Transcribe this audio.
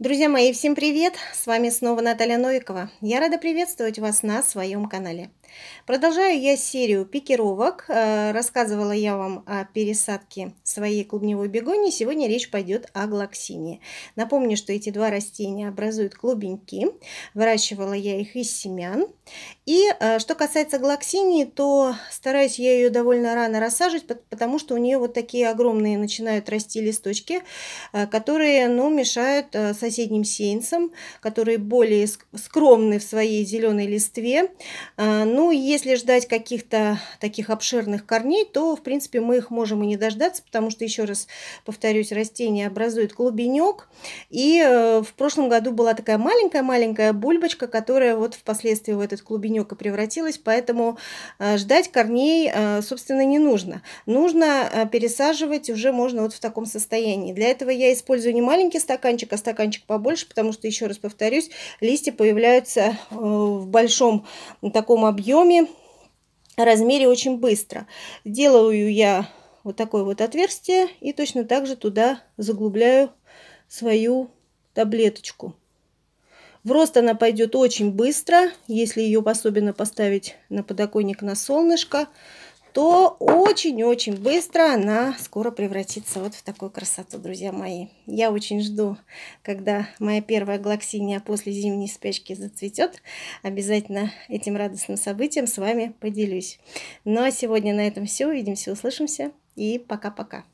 Друзья мои, всем привет! С вами снова Наталья Новикова. Я рада приветствовать вас на своем канале. Продолжаю я серию пикировок. Э, рассказывала я вам о пересадке своей клубневой бегонии. Сегодня речь пойдет о глоксине. Напомню, что эти два растения образуют клубеньки. Выращивала я их из семян. И э, что касается глоксинии, то стараюсь я ее довольно рано рассаживать, потому что у нее вот такие огромные начинают расти листочки, э, которые ну, мешают соседям соседним сеянцам, которые более скромны в своей зеленой листве. А, ну, если ждать каких-то таких обширных корней, то, в принципе, мы их можем и не дождаться, потому что, еще раз повторюсь, растение образует клубенек. И э, в прошлом году была такая маленькая-маленькая бульбочка, которая вот впоследствии в этот клубенек и превратилась, поэтому э, ждать корней, э, собственно, не нужно. Нужно пересаживать уже можно вот в таком состоянии. Для этого я использую не маленький стаканчик, а стаканчик листочек побольше, потому что, еще раз повторюсь, листья появляются э, в большом таком объеме, размере очень быстро. Делаю я вот такое вот отверстие и точно так же туда заглубляю свою таблеточку. В рост она пойдет очень быстро, если ее особенно поставить на подоконник на солнышко то очень-очень быстро она скоро превратится вот в такую красоту, друзья мои. Я очень жду, когда моя первая глоксиния после зимней спячки зацветет. Обязательно этим радостным событием с вами поделюсь. Ну а сегодня на этом все. Увидимся, услышимся и пока-пока.